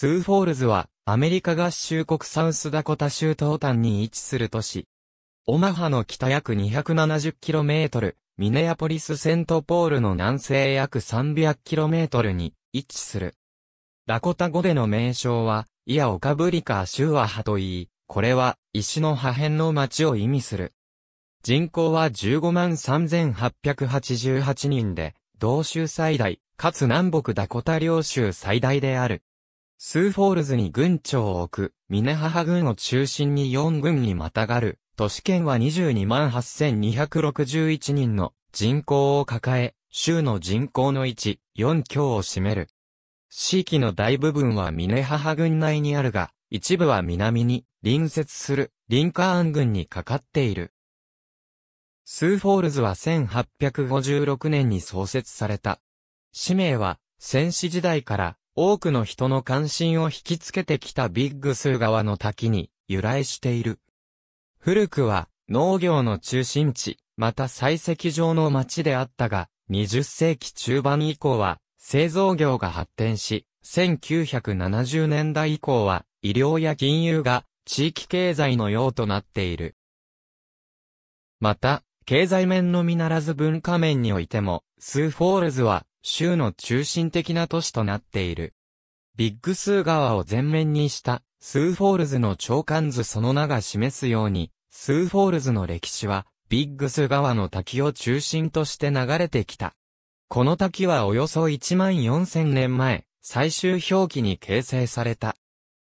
スーフォールズは、アメリカ合衆国サウスダコタ州東端に位置する都市。オマハの北約 270km、ミネアポリスセントポールの南西約 300km に位置する。ダコタ語での名称は、イアオカブリカー州アハと言い、これは石の破片の町を意味する。人口は15万3888人で、同州最大、かつ南北ダコタ領州最大である。スーフォールズに軍庁を置く、ミネハハ軍を中心に4軍にまたがる、都市圏は228,261人の人口を抱え、州の人口の1、4強を占める。地域の大部分はミネハハ軍内にあるが、一部は南に隣接するリンカーン軍にかかっている。スーフォールズは1856年に創設された。氏名は、戦死時代から多くの人の関心を引きつけてきたビッグスー川の滝に由来している。古くは農業の中心地、また採石場の町であったが、20世紀中盤以降は製造業が発展し、1970年代以降は医療や金融が地域経済のようとなっている。また、経済面のみならず文化面においても、スーフォールズは州の中心的な都市となっている。ビッグスー川を前面にしたスーフォールズの長官図その名が示すように、スーフォールズの歴史はビッグスー川の滝を中心として流れてきた。この滝はおよそ1万4000年前、最終表記に形成された。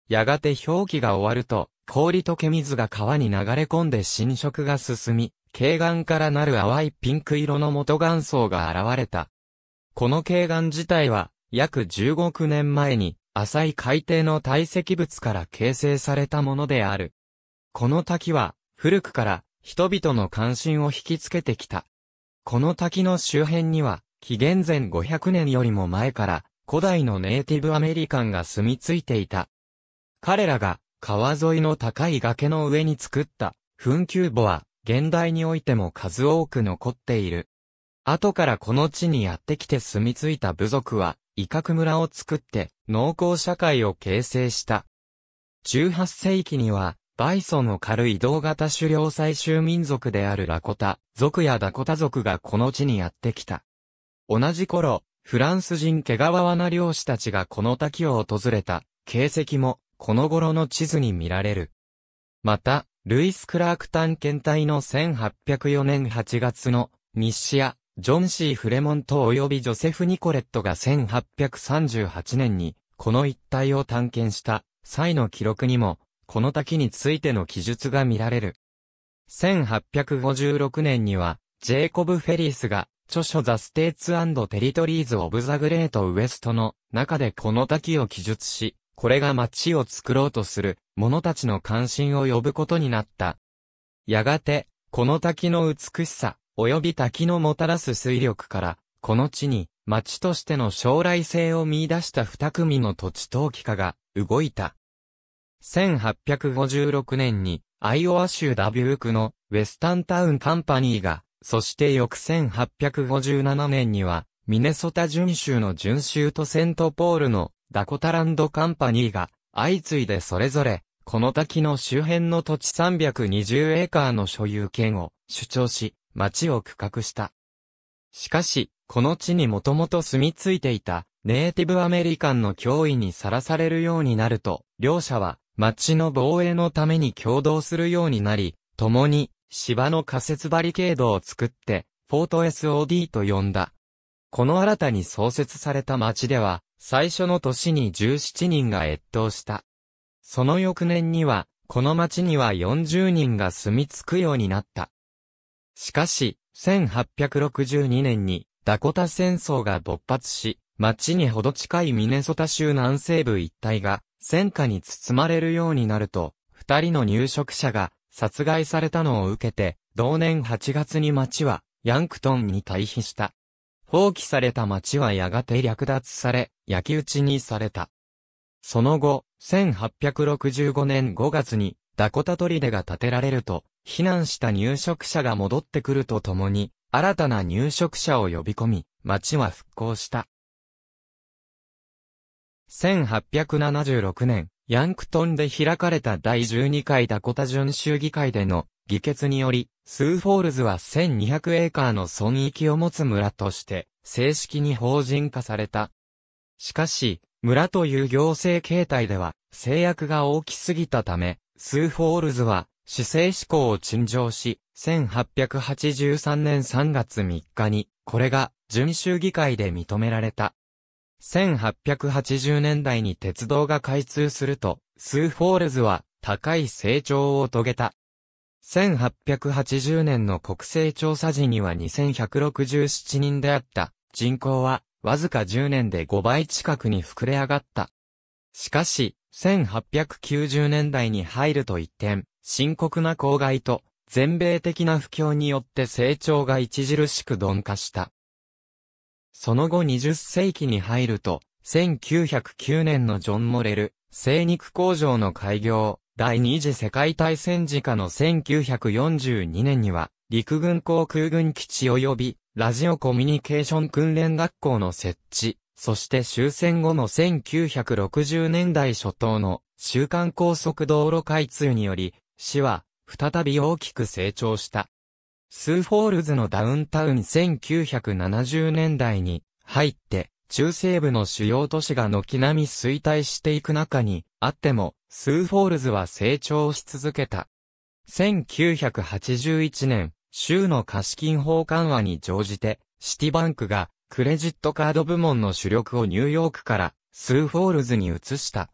やがて表記が終わると、氷溶け水が川に流れ込んで浸食が進み、軽岩からなる淡いピンク色の元岩層が現れた。この慶岩自体は、約15億年前に、浅い海底の堆積物から形成されたものである。この滝は、古くから、人々の関心を引きつけてきた。この滝の周辺には、紀元前500年よりも前から、古代のネイティブアメリカンが住み着いていた。彼らが、川沿いの高い崖の上に作った、墳丘墓は、現代においても数多く残っている。後からこの地にやってきて住み着いた部族は、威嚇村を作って、農耕社会を形成した。18世紀には、バイソンを狩る移動型狩猟採集民族であるラコタ族やダコタ族がこの地にやってきた。同じ頃、フランス人毛皮な漁師たちがこの滝を訪れた形跡もこの頃の地図に見られる。また、ルイス・クラーク探検隊の1804年8月の日誌やジョン・シー・フレモント及びジョセフ・ニコレットが1838年に、この一帯を探検した際の記録にも、この滝についての記述が見られる。1856年には、ジェイコブ・フェリースが、著書ザ・ステーツ・アンド・テリトリーズ・オブ・ザ・グレート・ウエストの中でこの滝を記述し、これが街を作ろうとする者たちの関心を呼ぶことになった。やがて、この滝の美しさ、及び滝のもたらす水力から、この地に、町としての将来性を見出した二組の土地投機家が、動いた。1856年に、アイオワ州ダビュークの、ウェスタンタウンカンパニーが、そして翌1857年には、ミネソタ準州の準州とセントポールのダコタランドカンパニーが、相次いでそれぞれ、この滝の周辺の土地320エーカーの所有権を主張し、町を区画した。しかし、この地にもともと住み着いていたネイティブアメリカンの脅威にさらされるようになると、両者は町の防衛のために共同するようになり、共に芝の仮設バリケードを作って、フォート SOD と呼んだ。この新たに創設された町では、最初の年に17人が越冬した。その翌年には、この町には40人が住み着くようになった。しかし、1862年にダコタ戦争が勃発し、町にほど近いミネソタ州南西部一帯が戦火に包まれるようになると、二人の入植者が殺害されたのを受けて、同年8月に町はヤンクトンに退避した。放棄された町はやがて略奪され、焼き討ちにされた。その後、1865年5月にダコタ砦が建てられると、避難した入植者が戻ってくるとともに、新たな入植者を呼び込み、町は復興した。1876年、ヤンクトンで開かれた第12回ダコタ巡州議会での議決により、スーフォールズは1200エーカーの損益を持つ村として、正式に法人化された。しかし、村という行政形態では、制約が大きすぎたため、スーフォールズは、市政志向を陳情し、1883年3月3日に、これが、遵州議会で認められた。1880年代に鉄道が開通すると、スーフォールズは高い成長を遂げた。1880年の国勢調査時には2167人であった。人口はわずか10年で5倍近くに膨れ上がった。しかし、1890年代に入ると一転、深刻な公害と、全米的な不況によって成長が著しく鈍化した。その後20世紀に入ると、1909年のジョン・モレル、精肉工場の開業、第二次世界大戦時下の1942年には、陸軍航空軍基地及び、ラジオコミュニケーション訓練学校の設置、そして終戦後の1960年代初頭の、週間高速道路開通により、市は、再び大きく成長した。スーフォールズのダウンタウン1970年代に入って、中西部の主要都市が軒並み衰退していく中にあっても、スーフォールズは成長し続けた。1981年、州の貸金法緩和に乗じて、シティバンクがクレジットカード部門の主力をニューヨークからスーフォールズに移した。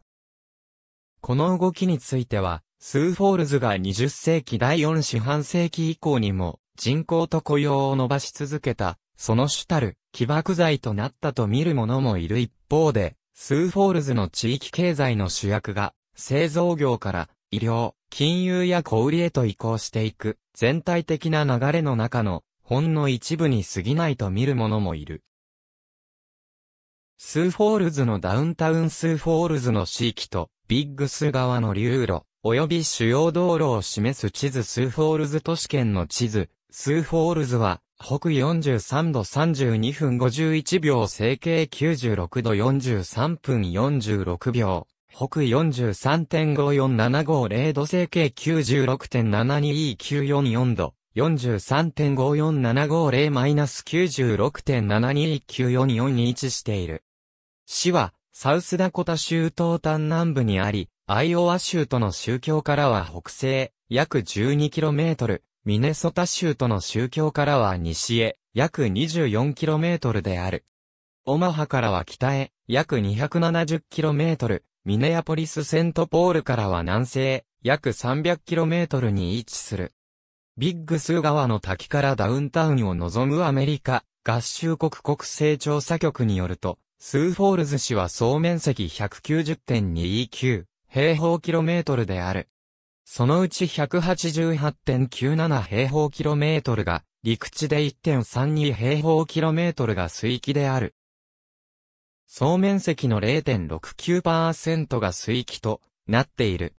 この動きについては、スーフォールズが20世紀第4四半世紀以降にも人口と雇用を伸ばし続けた、その主たる起爆剤となったと見る者もいる一方で、スーフォールズの地域経済の主役が製造業から医療、金融や小売へと移行していく全体的な流れの中のほんの一部に過ぎないと見る者もいる。スーフォールズのダウンタウンスーフォールズの地域とビッグス川の流路、及び主要道路を示す地図スーフォールズ都市圏の地図、スーフォールズは、北43度32分51秒整形96度43分46秒。北43.54750度整形96.72944度。43.54750-96.72944に位置している。市は、サウスダコタ州東端南部にあり、アイオワ州との宗教からは北西、約 12km、ミネソタ州との宗教からは西へ、約 24km である。オマハからは北へ、約 270km、ミネアポリス・セントポールからは南西へ、約 300km に位置する。ビッグスー川の滝からダウンタウンを望むアメリカ、合衆国国勢調査局によると、スーフォールズ市は総面積190.29平方キロメートルである。そのうち188.97平方キロメートルが陸地で1.32平方キロメートルが水域である。総面積の0.69%が水域となっている。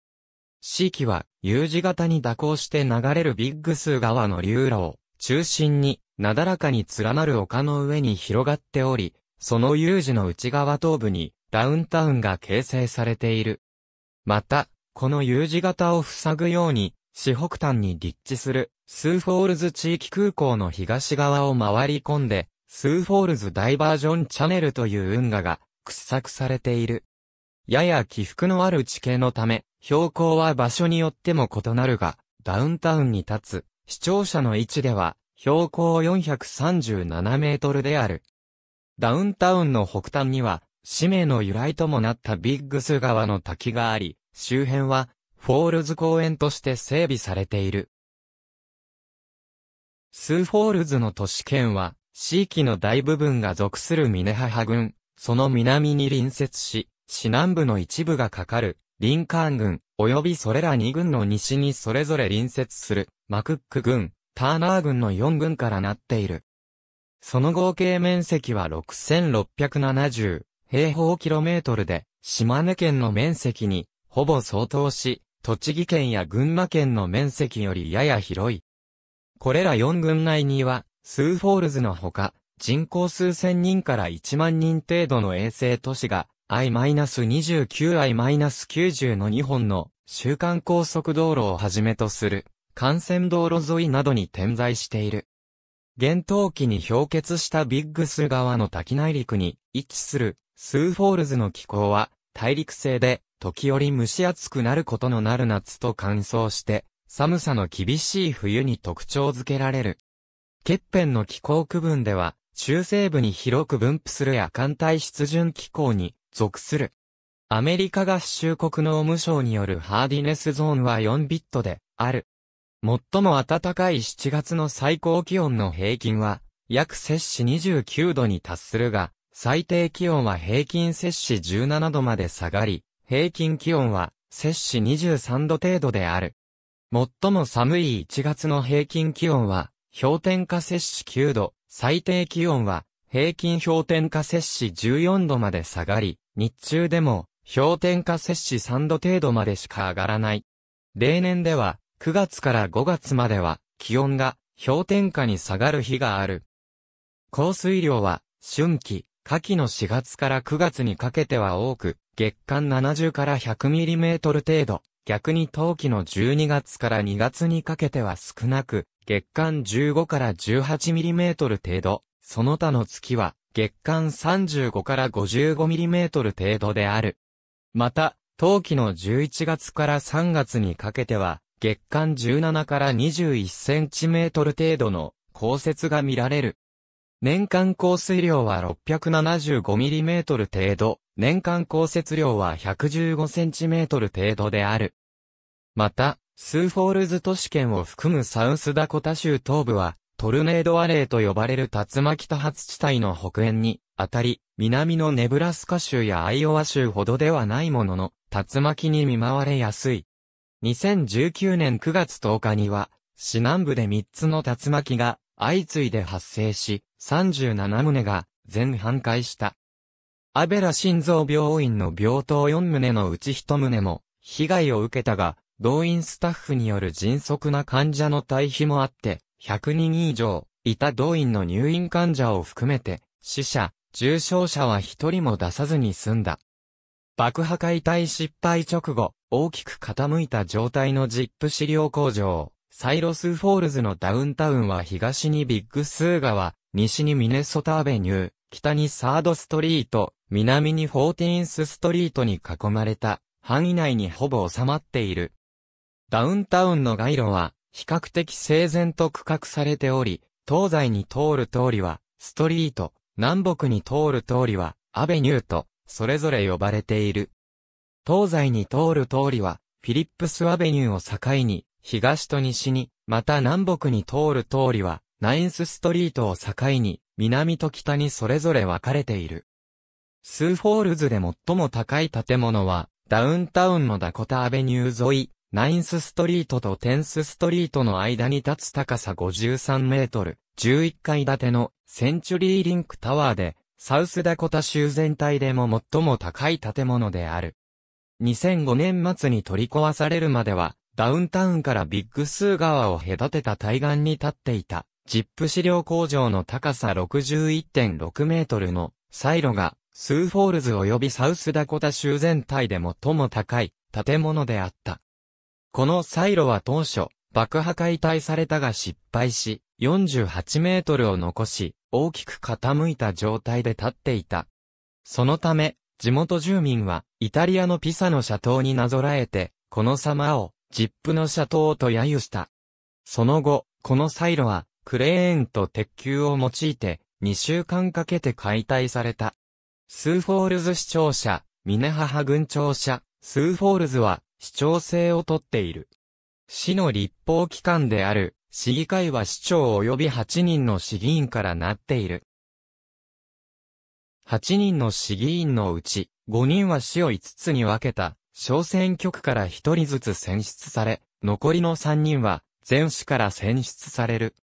地域は U 字型に蛇行して流れるビッグス川の流路を中心になだらかに連なる丘の上に広がっており、その U 字の内側東部にダウンタウンが形成されている。また、この U 字型を塞ぐように、四北端に立地する、スーフォールズ地域空港の東側を回り込んで、スーフォールズダイバージョンチャネルという運河が掘削されている。やや起伏のある地形のため、標高は場所によっても異なるが、ダウンタウンに立つ、視聴者の位置では、標高437メートルである。ダウンタウンの北端には、氏名の由来ともなったビッグス川の滝があり、周辺は、フォールズ公園として整備されている。スーフォールズの都市圏は、地域の大部分が属するミネハハ郡、その南に隣接し、市南部の一部がかかる、リンカーン郡、及びそれら2郡の西にそれぞれ隣接する、マクック郡、ターナー郡の4郡からなっている。その合計面積は6670平方キロメートルで、島根県の面積にほぼ相当し、栃木県や群馬県の面積よりやや広い。これら4群内には、スーフォールズのほか、人口数千人から1万人程度の衛星都市が、I-29、I-90 の2本の週間高速道路をはじめとする幹線道路沿いなどに点在している。厳冬期に氷結したビッグス川の滝内陸に位置するスーフォールズの気候は大陸性で時折蒸し暑くなることのなる夏と乾燥して、寒さの厳しい冬に特徴づけられる。欠片の気候区分では、中西部に広く分布する夜間帯湿潤気候に属する。アメリカ合衆国の務省によるハーディネスゾーンは4ビットである。最も暖かい7月の最高気温の平均は約摂氏29度に達するが、最低気温は平均摂氏17度まで下がり、平均気温は、摂氏23度程度である。最も寒い1月の平均気温は、氷点下摂氏9度、最低気温は、平均氷点下摂氏14度まで下がり、日中でも、氷点下摂氏3度程度までしか上がらない。例年では、9月から5月までは、気温が氷点下に下がる日がある。降水量は、春季、夏季の4月から9月にかけては多く、月間70から 100mm 程度、逆に冬季の12月から2月にかけては少なく、月間15から 18mm 程度、その他の月は月間35から 55mm 程度である。また、冬季の11月から3月にかけては、月間17から 21cm 程度の降雪が見られる。年間降水量は 675mm 程度、年間降雪量は 115cm 程度である。また、スーフォールズ都市圏を含むサウスダコタ州東部は、トルネードアレーと呼ばれる竜巻多発地帯の北縁に、あたり、南のネブラスカ州やアイオワ州ほどではないものの、竜巻に見舞われやすい。2019年9月10日には、市南部で3つの竜巻が相次いで発生し、37棟が全半壊した。アベラ心臓病院の病棟4棟のうち1棟も被害を受けたが、動員スタッフによる迅速な患者の退避もあって、100人以上いた動員の入院患者を含めて、死者、重症者は1人も出さずに済んだ。爆破解体失敗直後、大きく傾いた状態のジップ資料工場、サイロスフォールズのダウンタウンは東にビッグスー川、西にミネソタアベニュー、北にサードストリート、南にフォーティーンスストリートに囲まれた範囲内にほぼ収まっている。ダウンタウンの街路は比較的整然と区画されており、東西に通る通りはストリート、南北に通る通りはアベニューとそれぞれ呼ばれている。東西に通る通りはフィリップスアベニューを境に東と西に、また南北に通る通りはナインスストリートを境に、南と北にそれぞれ分かれている。スーフォールズで最も高い建物は、ダウンタウンのダコタアベニュー沿い、ナインスストリートとテンスストリートの間に立つ高さ53メートル、11階建てのセンチュリーリンクタワーで、サウスダコタ州全体でも最も高い建物である。2005年末に取り壊されるまでは、ダウンタウンからビッグスー川を隔てた対岸に立っていた。ジップ資料工場の高さ61.6メートルのサイロがスーフォールズ及びサウスダコタ州全体で最も高い建物であった。このサイロは当初爆破解体されたが失敗し48メートルを残し大きく傾いた状態で立っていた。そのため地元住民はイタリアのピサの斜塔になぞらえてこの様をジップの斜塔と揶揄した。その後、このサイロはクレーンと鉄球を用いて、2週間かけて解体された。スーフォールズ市庁舎、ハ母郡庁舎、スーフォールズは、市長制をとっている。市の立法機関である、市議会は市長及び8人の市議員からなっている。8人の市議員のうち、5人は市を5つに分けた、小選挙区から1人ずつ選出され、残りの3人は、全市から選出される。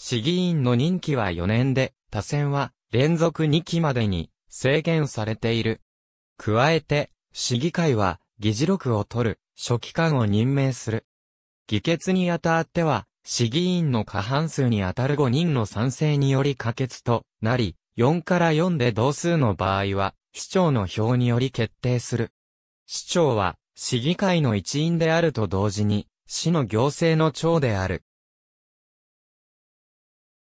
市議員の任期は4年で、他選は連続2期までに制限されている。加えて、市議会は議事録を取る、書記官を任命する。議決にあたっては、市議員の過半数にあたる5人の賛成により可決となり、4から4で同数の場合は、市長の票により決定する。市長は、市議会の一員であると同時に、市の行政の長である。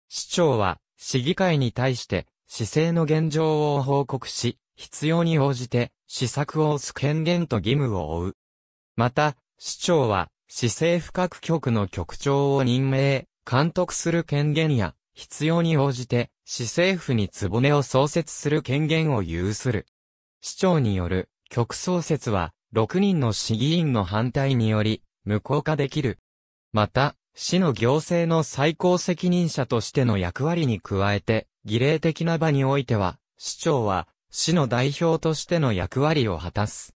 市長は、市議会に対して、市政の現状を報告し、必要に応じて、施策を推す権限と義務を負う。また、市長は、市政府各局の局長を任命、監督する権限や、必要に応じて、市政府に壺を創設する権限を有する。市長による、局創設は、6人の市議員の反対により、無効化できる。また、市の行政の最高責任者としての役割に加えて、儀礼的な場においては、市長は、市の代表としての役割を果たす。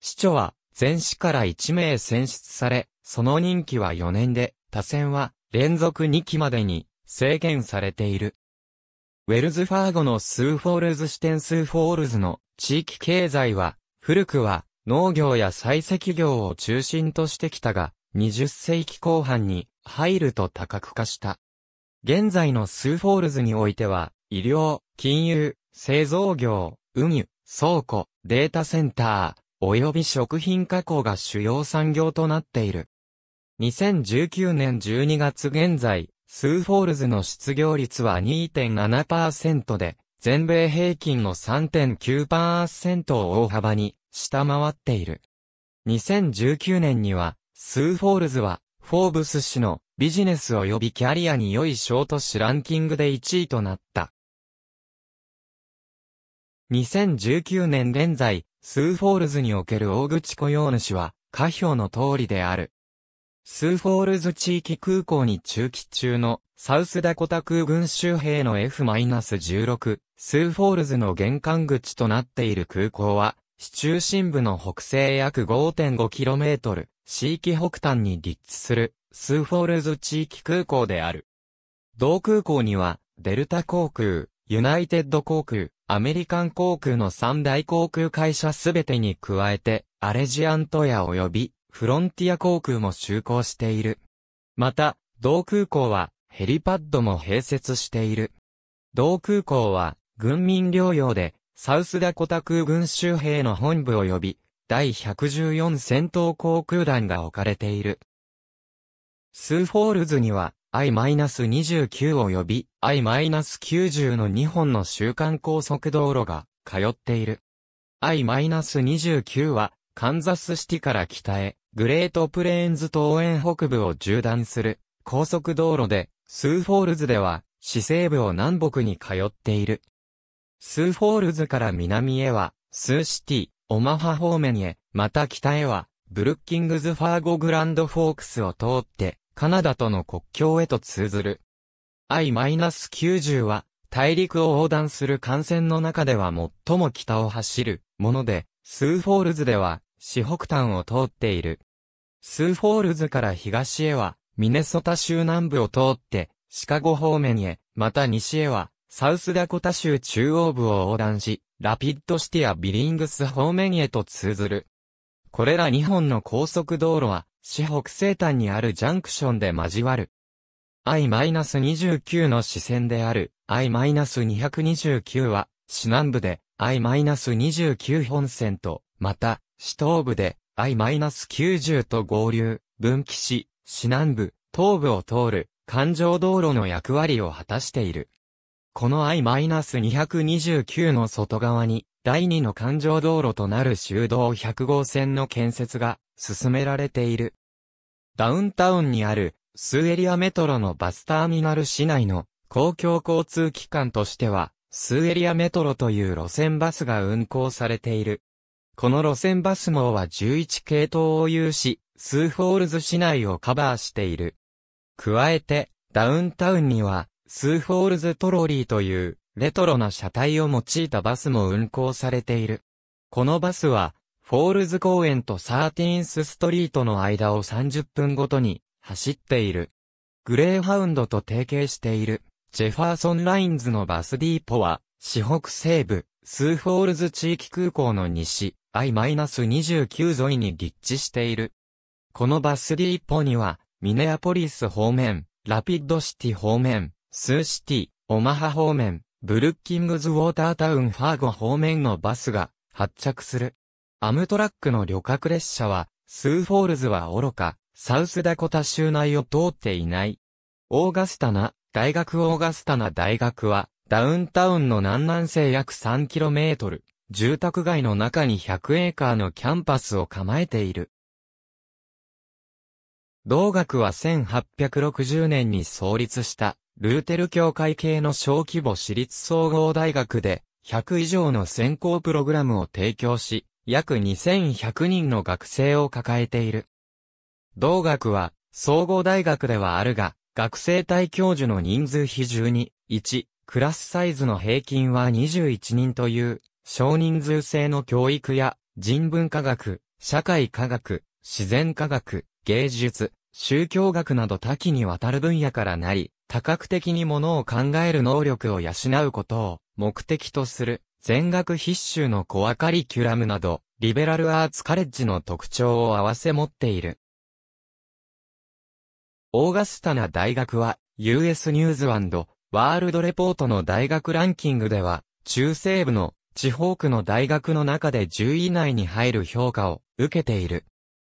市長は、全市から1名選出され、その任期は4年で、他選は、連続2期までに、制限されている。ウェルズファーゴのスーフォールズ支店スーフォールズの地域経済は、古くは農業や採石業を中心としてきたが、20世紀後半に入ると多角化した。現在のスーフォールズにおいては、医療、金融、製造業、運輸、倉庫、データセンター、及び食品加工が主要産業となっている。2019年12月現在、スーフォールズの失業率は2.7%で、全米平均の3.9%を大幅に下回っている。2019年には、スーフォールズはフォーブス氏のビジネス及びキャリアに良い小都市ランキングで1位となった。2019年現在、スーフォールズにおける大口雇用主は、下表の通りである。スーフォールズ地域空港に駐機中のサウスダコタ空軍周辺の F-16、スーフォールズの玄関口となっている空港は、市中心部の北西約 5.5km、地域北端に立地するスーフォールズ地域空港である。同空港には、デルタ航空、ユナイテッド航空、アメリカン航空の三大航空会社すべてに加えて、アレジアントや及び、フロンティア航空も就航している。また、同空港は、ヘリパッドも併設している。同空港は、軍民療養で、サウスダコタ空軍州兵の本部及び、第114戦闘航空団が置かれている。スーフォールズには I-29 及び I-90 の2本の週間高速道路が通っている。I-29 はカンザスシティから北へグレートプレーンズ東園北部を縦断する高速道路でスーフォールズでは市西部を南北に通っている。スーフォールズから南へはスーシティ、オマハ方面へ、また北へは、ブルッキングズ・ファーゴ・グランド・フォークスを通って、カナダとの国境へと通ずる。I-90 は、大陸を横断する幹線の中では最も北を走るもので、スーフォールズでは、四北端を通っている。スーフォールズから東へは、ミネソタ州南部を通って、シカゴ方面へ、また西へは、サウスダコタ州中央部を横断し、ラピッドシティやビリングス方面へと通ずる。これら2本の高速道路は、市北西端にあるジャンクションで交わる。I-29 の支線である I-229 は、市南部で I-29 本線と、また、市東部で I-90 と合流、分岐し、市南部、東部を通る、環状道路の役割を果たしている。この I-229 の外側に、第2の環状道路となる修道100号線の建設が進められている。ダウンタウンにあるスーエリアメトロのバスターミナル市内の公共交通機関としては、スーエリアメトロという路線バスが運行されている。この路線バス網は11系統を有し、スーフォールズ市内をカバーしている。加えて、ダウンタウンには、スーフォールズトロリーという、レトロな車体を用いたバスも運行されている。このバスは、フォールズ公園とサーテーンスストリートの間を30分ごとに走っている。グレーハウンドと提携しているジェファーソンラインズのバスディーポは、四北西部、スーフォールズ地域空港の西、I-29 沿いに立地している。このバスディーポには、ミネアポリス方面、ラピッドシティ方面、スーシティ、オマハ方面、ブルッキングズウォータータウンファーゴ方面のバスが発着する。アムトラックの旅客列車は、スーフォールズは愚か、サウスダコタ州内を通っていない。オーガスタナ、大学オーガスタナ大学は、ダウンタウンの南南西約 3km、住宅街の中に100エーカーのキャンパスを構えている。同学は1860年に創立したルーテル教会系の小規模私立総合大学で、100以上の専攻プログラムを提供し、約2100人の学生を抱えている。同学は、総合大学ではあるが、学生対教授の人数比12、1、クラスサイズの平均は21人という、少人数制の教育や、人文科学、社会科学、自然科学、芸術、宗教学など多岐にわたる分野からなり、多角的に物を考える能力を養うことを目的とする全学必修のコアカリキュラムなど、リベラルアーツカレッジの特徴を併せ持っている。オーガスタナ大学は、US ニューズワールドレポートの大学ランキングでは、中西部の地方区の大学の中で10位以内に入る評価を受けている。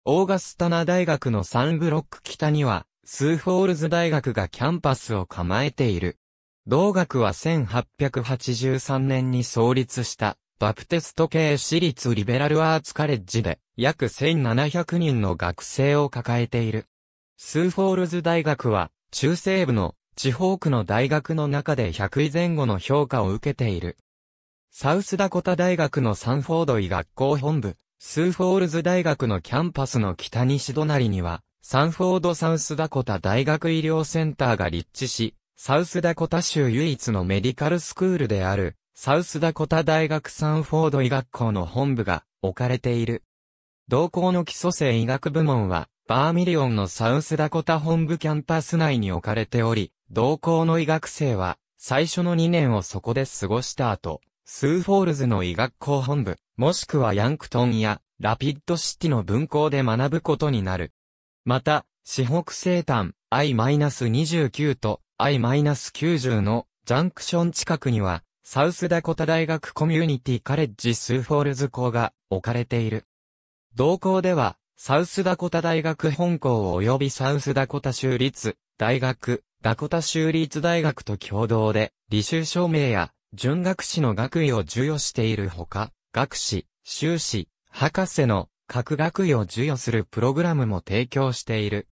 オーガスタナ大学の3ブロック北には、スーフォールズ大学がキャンパスを構えている。同学は1883年に創立したバプテスト系私立リベラルアーツカレッジで約1700人の学生を抱えている。スーフォールズ大学は中西部の地方区の大学の中で100位前後の評価を受けている。サウスダコタ大学のサンフォード医学校本部、スーフォールズ大学のキャンパスの北西隣には、サンフォードサウスダコタ大学医療センターが立地し、サウスダコタ州唯一のメディカルスクールである、サウスダコタ大学サンフォード医学校の本部が置かれている。同校の基礎生医学部門は、バーミリオンのサウスダコタ本部キャンパス内に置かれており、同校の医学生は、最初の2年をそこで過ごした後、スーフォールズの医学校本部、もしくはヤンクトンや、ラピッドシティの分校で学ぶことになる。また、四北生誕 I-29 と I-90 のジャンクション近くには、サウスダコタ大学コミュニティカレッジスーフォールズ校が置かれている。同校では、サウスダコタ大学本校及びサウスダコタ州立大学、ダコタ州立大学と共同で、履修証明や、準学士の学位を授与しているほか、学士、修士、博士の各学位を授与するプログラムも提供している。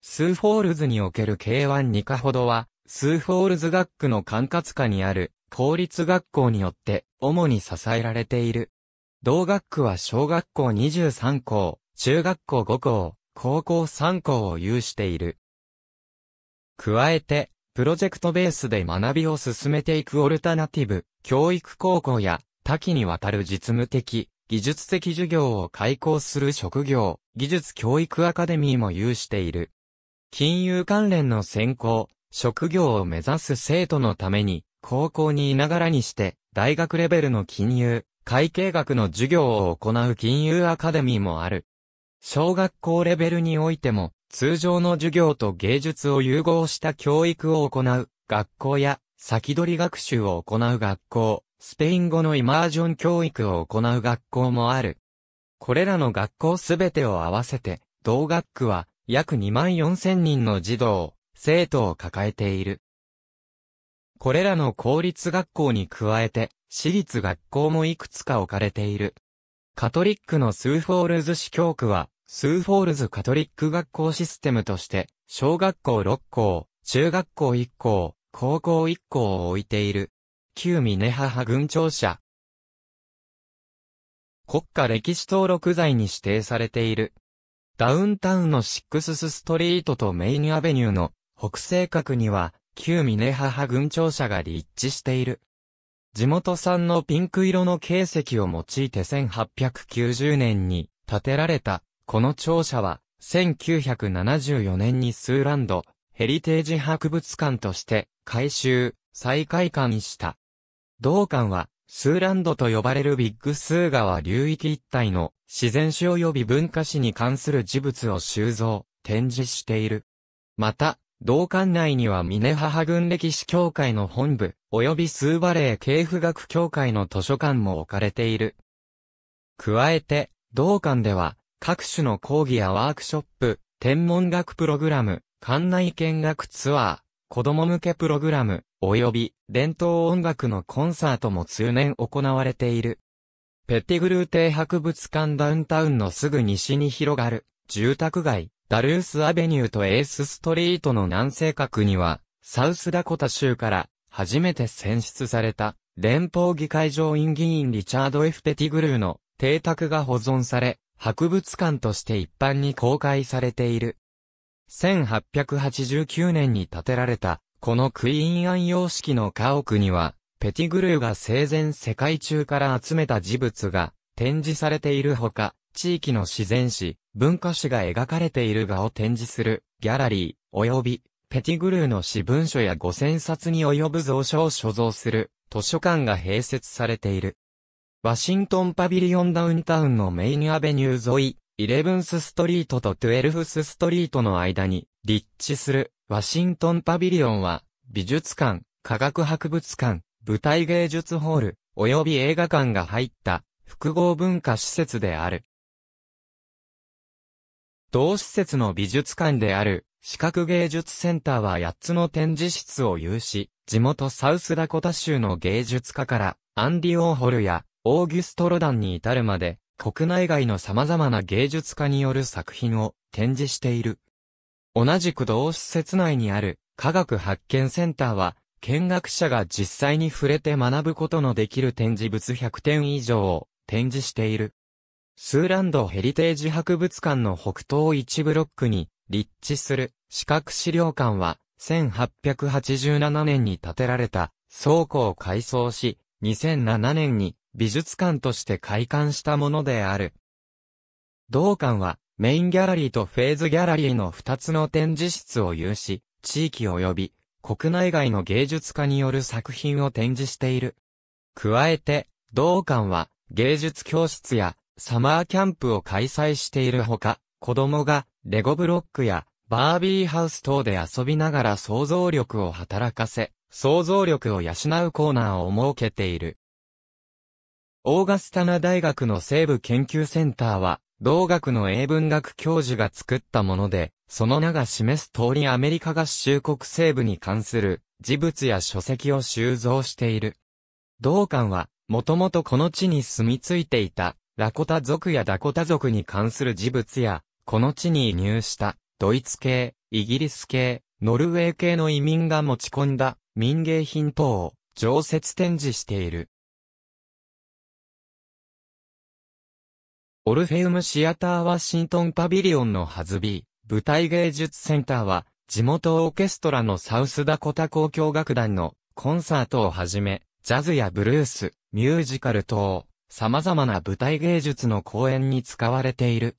スーフォールズにおける K1 2課ほどは、スーフォールズ学区の管轄下にある公立学校によって主に支えられている。同学区は小学校23校、中学校5校、高校3校を有している。加えて、プロジェクトベースで学びを進めていくオルタナティブ、教育高校や多岐にわたる実務的、技術的授業を開講する職業、技術教育アカデミーも有している。金融関連の専攻、職業を目指す生徒のために、高校にいながらにして、大学レベルの金融、会計学の授業を行う金融アカデミーもある。小学校レベルにおいても、通常の授業と芸術を融合した教育を行う学校や、先取り学習を行う学校、スペイン語のイマージョン教育を行う学校もある。これらの学校すべてを合わせて、同学区は約2万4千人の児童、生徒を抱えている。これらの公立学校に加えて、私立学校もいくつか置かれている。カトリックのスーフォールズ市教区は、スーフォールズカトリック学校システムとして、小学校6校、中学校1校、高校1校を置いている。旧峰母群庁舎。国家歴史登録財に指定されている。ダウンタウンのシックススストリートとメインアベニューの北西角には旧峰母群庁舎が立地している。地元産のピンク色の形跡を用いて1890年に建てられた、この庁舎は1974年にスーランドヘリテージ博物館として改修、再開館した。同館は、スーランドと呼ばれるビッグスー川流域一帯の自然史及び文化史に関する事物を収蔵、展示している。また、同館内にはミネハハ軍歴史協会の本部、及びスーバレー系譜学協会の図書館も置かれている。加えて、同館では、各種の講義やワークショップ、天文学プログラム、館内見学ツアー、子供向けプログラム、及び伝統音楽のコンサートも通年行われている。ペティグルー邸博物館ダウンタウンのすぐ西に広がる住宅街、ダルースアベニューとエースストリートの南西角には、サウスダコタ州から初めて選出された連邦議会上院議員リチャード・ F・ ペティグルーの邸宅が保存され、博物館として一般に公開されている。1889年に建てられたこのクイーンン様式の家屋には、ペティグルーが生前世界中から集めた事物が展示されているほか、地域の自然史、文化史が描かれている画を展示するギャラリー、及び、ペティグルーの私文書や五千冊に及ぶ蔵書を所蔵する図書館が併設されている。ワシントンパビリオンダウンタウンのメインアベニュー沿い、イレブンスストリートとトゥエルフスストリートの間に立地するワシントンパビリオンは、美術館、科学博物館、舞台芸術ホール、及び映画館が入った複合文化施設である。同施設の美術館である視覚芸術センターは8つの展示室を有し、地元サウスダコタ州の芸術家からアンディ・オーホルやオーギュスト・ロダンに至るまで国内外の様々な芸術家による作品を展示している。同じく同施設内にある科学発見センターは、見学者が実際に触れて学ぶことのできる展示物100点以上を展示している。スーランドヘリテージ博物館の北東1ブロックに立地する視覚資料館は1887年に建てられた倉庫を改装し2007年に美術館として開館したものである。同館はメインギャラリーとフェーズギャラリーの2つの展示室を有し、地域及び国内外の芸術家による作品を展示している。加えて、同館は芸術教室やサマーキャンプを開催しているほか、子供がレゴブロックやバービーハウス等で遊びながら想像力を働かせ、想像力を養うコーナーを設けている。オーガスタナ大学の西部研究センターは、同学の英文学教授が作ったもので、その名が示す通りアメリカ合衆国西部に関する事物や書籍を収蔵している。同館は、もともとこの地に住み着いていた、ラコタ族やダコタ族に関する事物や、この地に移入した、ドイツ系、イギリス系、ノルウェー系の移民が持ち込んだ民芸品等を常設展示している。オルフェウムシアターワシントンパビリオンのハズビー、舞台芸術センターは、地元オーケストラのサウスダコタ交響楽団のコンサートをはじめ、ジャズやブルース、ミュージカル等、様々な舞台芸術の公演に使われている。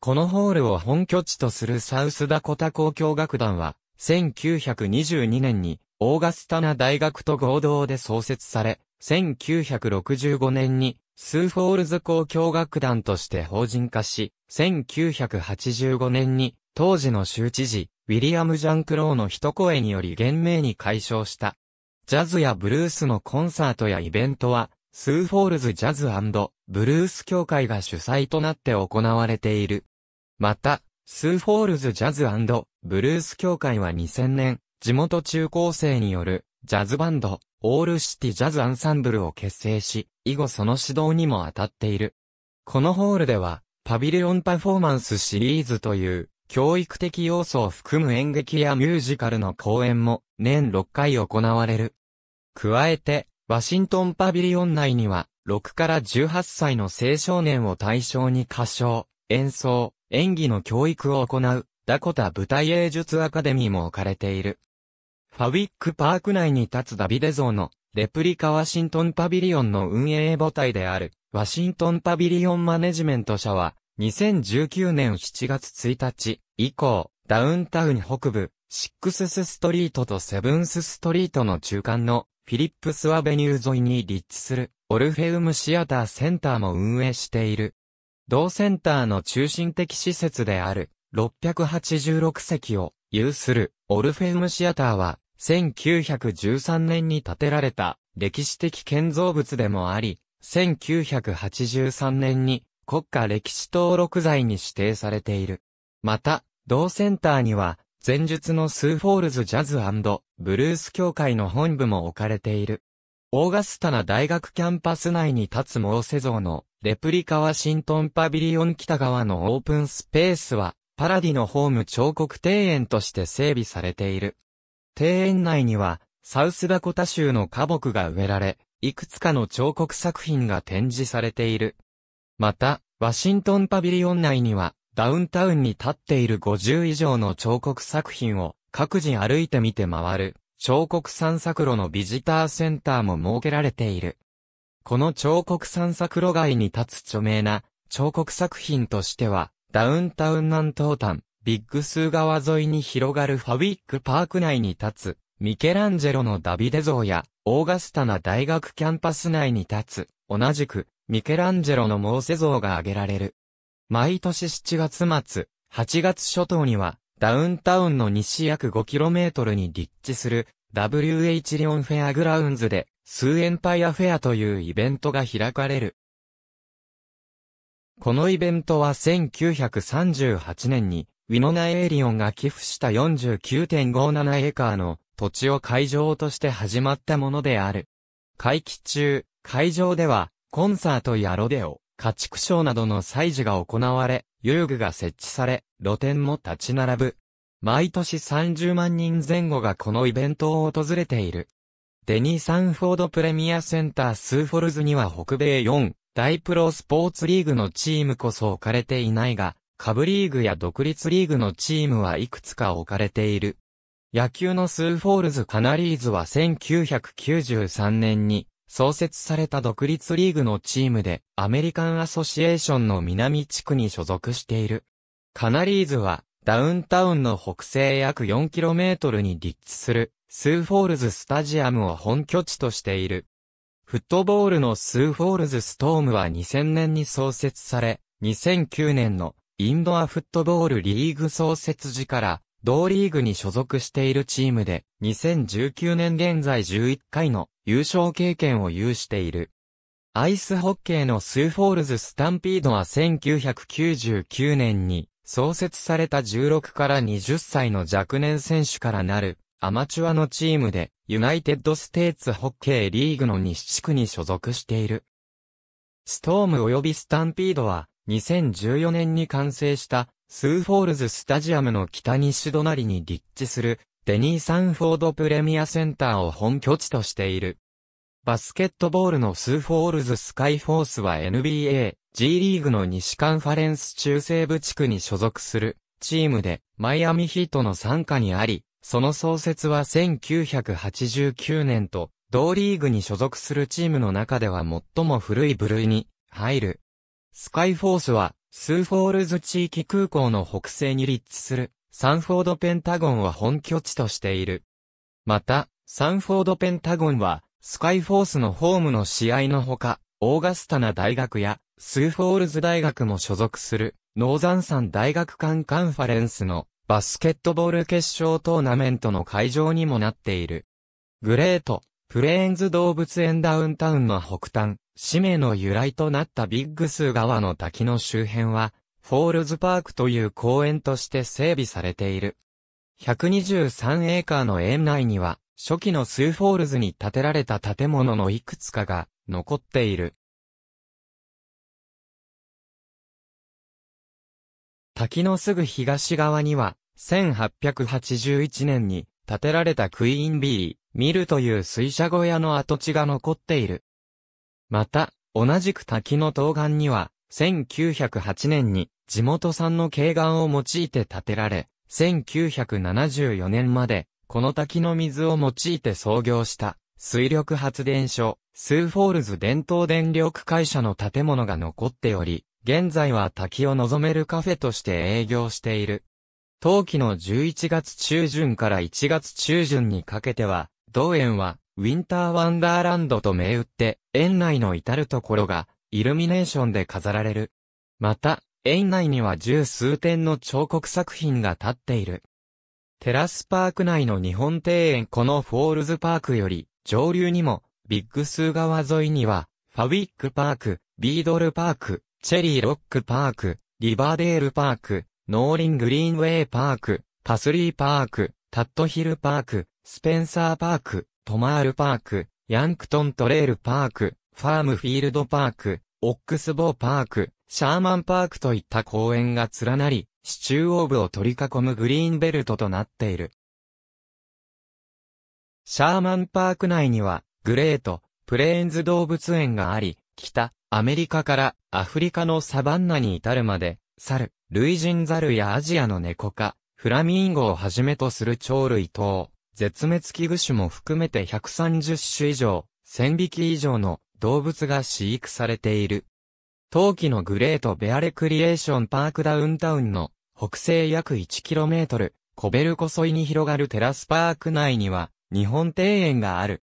このホールを本拠地とするサウスダコタ交響楽団は、1922年にオーガスタナ大学と合同で創設され、1965年にスーフォールズ交響楽団として法人化し、1985年に当時の州知事、ウィリアム・ジャン・クローの一声により厳命に解消した。ジャズやブルースのコンサートやイベントは、スーフォールズ・ジャズブルース協会が主催となって行われている。また、スーフォールズ・ジャズブルース協会は2000年、地元中高生によるジャズバンド、オールシティジャズアンサンブルを結成し、以後その指導にも当たっている。このホールでは、パビリオンパフォーマンスシリーズという、教育的要素を含む演劇やミュージカルの公演も年6回行われる。加えて、ワシントンパビリオン内には、6から18歳の青少年を対象に歌唱、演奏、演技の教育を行う、ダコタ舞台芸術アカデミーも置かれている。ファウィックパーク内に立つダビデ像のレプリカワシントンパビリオンの運営母体であるワシントンパビリオンマネジメント社は2019年7月1日以降ダウンタウン北部シックススストリートとセブンスストリートの中間のフィリップスアベニュー沿いに立地するオルフェウムシアターセンターも運営している。同センターの中心的施設である686席を有するオルフェウムシアターは1913年に建てられた歴史的建造物でもあり、1983年に国家歴史登録財に指定されている。また、同センターには、前述のスーフォールズジャズブルース協会の本部も置かれている。オーガスタな大学キャンパス内に立つモーセ像のレプリカワシントンパビリオン北側のオープンスペースは、パラディのホーム彫刻庭園として整備されている。庭園内には、サウスダコタ州の花木が植えられ、いくつかの彫刻作品が展示されている。また、ワシントンパビリオン内には、ダウンタウンに立っている50以上の彫刻作品を各自歩いてみて回る、彫刻散策路のビジターセンターも設けられている。この彫刻散策路街に立つ著名な彫刻作品としては、ダウンタウン南東端、ビッグスー川沿いに広がるファウィックパーク内に立つ、ミケランジェロのダビデ像や、オーガスタな大学キャンパス内に立つ、同じく、ミケランジェロのモーセ像が挙げられる。毎年7月末、8月初頭には、ダウンタウンの西約 5km に立地する、WH リオンフェアグラウンズで、スーエンパイアフェアというイベントが開かれる。このイベントは1938年に、ウィノナエイリオンが寄付した49.57エーカーの土地を会場として始まったものである。会期中、会場では、コンサートやロデオ、家畜ショーなどの祭事が行われ、遊具が設置され、露店も立ち並ぶ。毎年30万人前後がこのイベントを訪れている。デニー・サンフォードプレミアセンタースーフォルズには北米4、大プロスポーツリーグのチームこそ置かれていないが、下部リーグや独立リーグのチームはいくつか置かれている。野球のスーフォールズカナリーズは1993年に創設された独立リーグのチームでアメリカンアソシエーションの南地区に所属している。カナリーズはダウンタウンの北西約 4km に立地するスーフォールズスタジアムを本拠地としている。フットボールのスーフォールズストームは2000年に創設され、2009年のインドアフットボールリーグ創設時から、同リーグに所属しているチームで、2019年現在11回の優勝経験を有している。アイスホッケーのスーフォールズスタンピードは1999年に創設された16から20歳の若年選手からなるアマチュアのチームでユナイテッドステーツホッケーリーグの西地区に所属している。ストーム及びスタンピードは2014年に完成したスーフォールズスタジアムの北西隣に立地するデニー・サンフォードプレミアセンターを本拠地としている。バスケットボールのスーフォールズスカイフォースは NBA、G リーグの西カンファレンス中西部地区に所属するチームでマイアミヒートの参加にあり、その創設は1989年と同リーグに所属するチームの中では最も古い部類に入る。スカイフォースは、スーフォールズ地域空港の北西に立地する、サンフォードペンタゴンは本拠地としている。また、サンフォードペンタゴンは、スカイフォースのホームの試合のほか、オーガスタナ大学や、スーフォールズ大学も所属する、ノーザンサン大学間カンファレンスの、バスケットボール決勝トーナメントの会場にもなっている。グレート、プレーンズ動物園ダウンタウンの北端、氏名の由来となったビッグスー川の滝の周辺は、フォールズパークという公園として整備されている。123エーカーの園内には、初期のスーフォールズに建てられた建物のいくつかが残っている。滝のすぐ東側には、1881年に建てられたクイーンビー、ミルという水車小屋の跡地が残っている。また、同じく滝の東岸には、1908年に地元産の軽岩を用いて建てられ、1974年まで、この滝の水を用いて創業した水力発電所、スーフォールズ伝統電力会社の建物が残っており、現在は滝を望めるカフェとして営業している。冬季の11月中旬から1月中旬にかけては、同園はウィンターワンダーランドと銘打って、園内の至るところが、イルミネーションで飾られる。また、園内には十数点の彫刻作品が立っている。テラスパーク内の日本庭園このフォールズパークより、上流にも、ビッグスー川沿いには、ファウィックパーク、ビードルパーク、チェリーロックパーク、リバーデールパーク、ノーリングリーンウェイパーク、パスリーパーク、タットヒルパーク、スペンサーパーク、トマールパーク、ヤンクトントレールパーク、ファームフィールドパーク、オックスボーパーク、シャーマンパークといった公園が連なり、市中央部を取り囲むグリーンベルトとなっている。シャーマンパーク内には、グレート、プレーンズ動物園があり、北、アメリカからアフリカのサバンナに至るまで、猿、類人猿やアジアの猫科、フラミンゴをはじめとする鳥類等、絶滅危惧種も含めて130種以上、1000匹以上の動物が飼育されている。冬季のグレートベアレクリエーションパークダウンタウンの北西約 1km、コベルコ沿いに広がるテラスパーク内には日本庭園がある。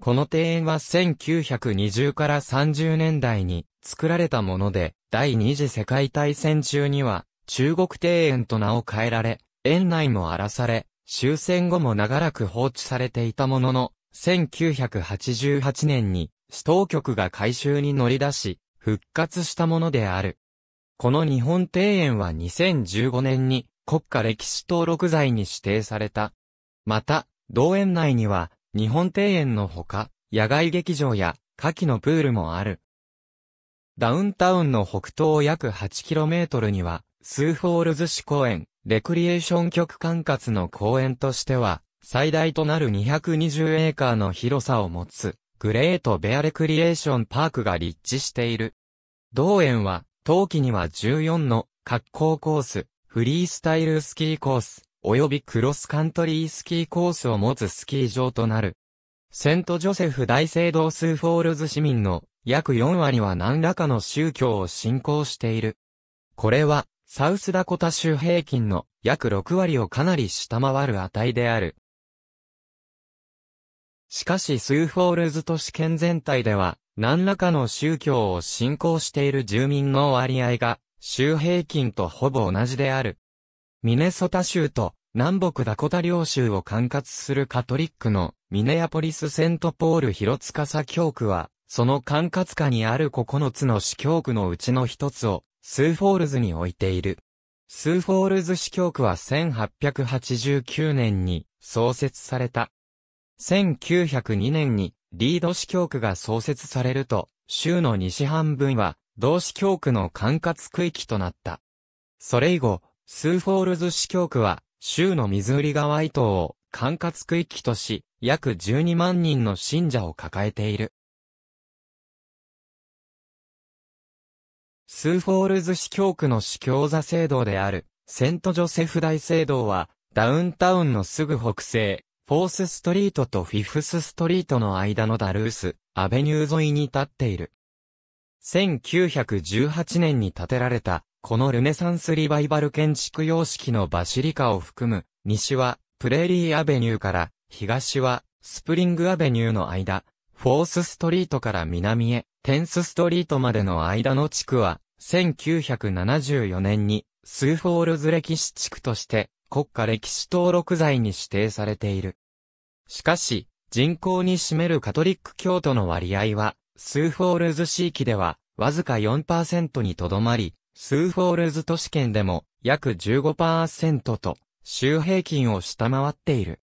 この庭園は1920から30年代に作られたもので、第二次世界大戦中には中国庭園と名を変えられ、園内も荒らされ、終戦後も長らく放置されていたものの、1988年に、市当局が改修に乗り出し、復活したものである。この日本庭園は2015年に国家歴史登録財に指定された。また、同園内には、日本庭園のほか、野外劇場や、夏季のプールもある。ダウンタウンの北東約 8km には、スーフォールズ市公園、レクリエーション局管轄の公園としては、最大となる220エーカーの広さを持つ、グレートベアレクリエーションパークが立地している。同園は、冬季には14の、滑降コース、フリースタイルスキーコース、及びクロスカントリースキーコースを持つスキー場となる。セントジョセフ大聖堂スーフォールズ市民の約4割は何らかの宗教を信仰している。これはサウスダコタ州平均の約6割をかなり下回る値である。しかしスーフォールズ都市圏全体では、何らかの宗教を信仰している住民の割合が、州平均とほぼ同じである。ミネソタ州と南北ダコタ領州を管轄するカトリックのミネアポリスセントポール広塚司教区は、その管轄下にある9つの市教区のうちの一つをスーフォールズに置いている。スーフォールズ市教区は1889年に創設された。1902年にリード市教区が創設されると、州の西半分は同市教区の管轄区域となった。それ以後、スーフォールズ市教区は州の水売り川伊島を管轄区域とし、約12万人の信者を抱えている。スーフォールズ市教区の市教座聖堂である、セントジョセフ大聖堂は、ダウンタウンのすぐ北西、フォースストリートとフィフスストリートの間のダルース、アベニュー沿いに立っている。1918年に建てられた、このルネサンスリバイバル建築様式のバシリカを含む、西は、プレーリーアベニューから、東は、スプリングアベニューの間、フォースストリートから南へ、テンスストリートまでの間の地区は、1974年に、スーフォールズ歴史地区として、国家歴史登録財に指定されている。しかし、人口に占めるカトリック教徒の割合は、スーフォールズ地域では、わずか4%にとどまり、スーフォールズ都市圏でも、約15%と、州平均を下回っている。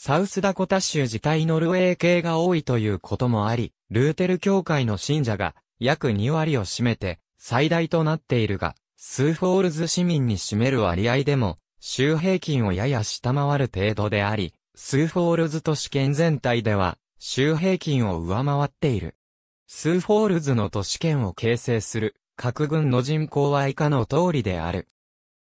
サウスダコタ州自体ノルウェー系が多いということもあり、ルーテル教会の信者が約2割を占めて最大となっているが、スーフォールズ市民に占める割合でも、州平均をやや下回る程度であり、スーフォールズ都市圏全体では、州平均を上回っている。スーフォールズの都市圏を形成する、各軍の人口は以下の通りである。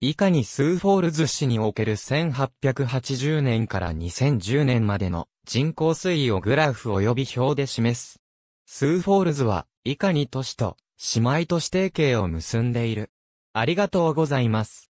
以下にスーフォールズ市における1880年から2010年までの人口推移をグラフ及び表で示す。スーフォールズは以下に都市と姉妹都市提携を結んでいる。ありがとうございます。